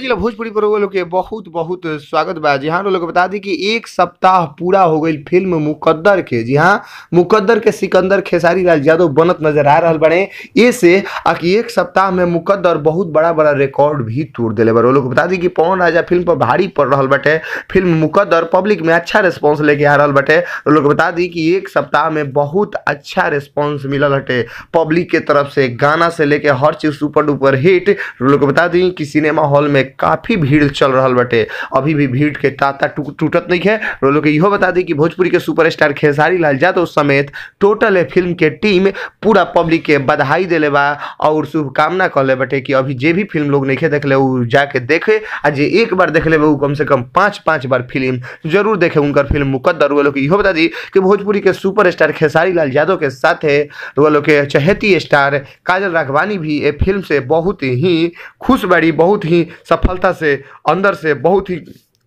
जिला भोजपुरी पर लोग बहुत बहुत स्वागत बा जी हाँ लोग बता दी कि एक सप्ताह पूरा हो गई फिल्म मुकद्दर के जी हाँ मुकद्दर के सिकंदर खेसारी लाल यादव बनत नजर आ रहा बड़े ये से एक सप्ताह में मुकद्दर बहुत बड़ा बड़ा रिकॉर्ड भी तोड़ दिले बड़े लोग बता दी कि पवन राजा फिल्म पर भारी पड़ रहा बटे फिल्म मुकद्दर पब्लिक में अच्छा रिस्पॉन्स लेके आ रहा बटे लोग बता दी कि एक सप्ताह में बहुत अच्छा रिस्पॉन्स मिलल हटे पब्लिक के तरफ से गाना से लेके हर चीज सुपर डुपर हिट लोग बता दी कि सिनेमा हॉल में काफ़ी भीड़ चल रहा बटे अभी भी भीड़ के ताता टूटत नहीं है रोलो के यो बता दी कि भोजपुरी के सुपरस्टार खेसारी लाल यादव समेत टोटल फिल्म के टीम पूरा पब्लिक के बधाई दिले बा और शुभकामना कहले बटे कि अभी जे भी फिल्म लोग नहीं है देखले वो जाके देखे आ जे एक बार देख ले कम से कम पाँच पाँच बार फिल्म जरूर देखे उनकर फिल्म मुकद्दर वो लोग इहो बता दी कि भोजपुरी के सुपरस्टार खेसारी लाल यादव के साथ वो लोग के चहेती स्टार काजल राघवानी भी ये फिल्म से बहुत ही खुश बड़ी बहुत ही सफलता से अंदर से बहुत ही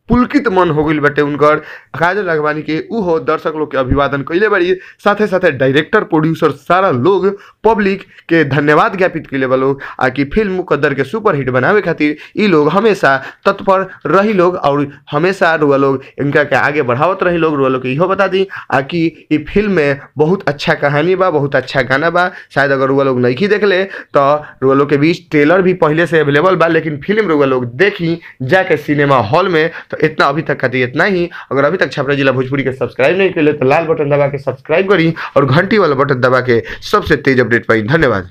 पुलकित मन हो गए बटे उनकर काजल अगवानी के उहो दर्शक लोग के अभिवादन कैले बड़ी साथे साथे डायरेक्टर प्रोड्यूसर सारा लोग पब्लिक के धन्यवाद ज्ञापित कइले बा आ कि फिल्म मुकद्दर के सुपरहिट बनावे खातिर इ लोग हमेशा तत्पर रही लोग और हमेशा रुआ लोग इनका के आगे बढ़ावत रही लोग रुआ लोग के इहो बता दी आ कि इ फिल्म में बहुत अच्छा कहानी बा बहुत अच्छा गाना बा शायद अगर रुआ लोग नहीं ले तो रुआ लोग के बीच ट्रेलर भी पहले से अवेलेबल बा लेकिन फिल्म रुआ लोग देखी जाके सिनेमा हॉल में तो इतना अभी तक खातिर इतना ही अगर अभी तक छपरा जिला भोजपुरी के सब्सक्राइब नहीं कर ले तो लाल बटन दबा के सब्सक्राइब करी और घंटी वाला बटन दबा के सबसे तेज अपडेट पाई धन्यवाद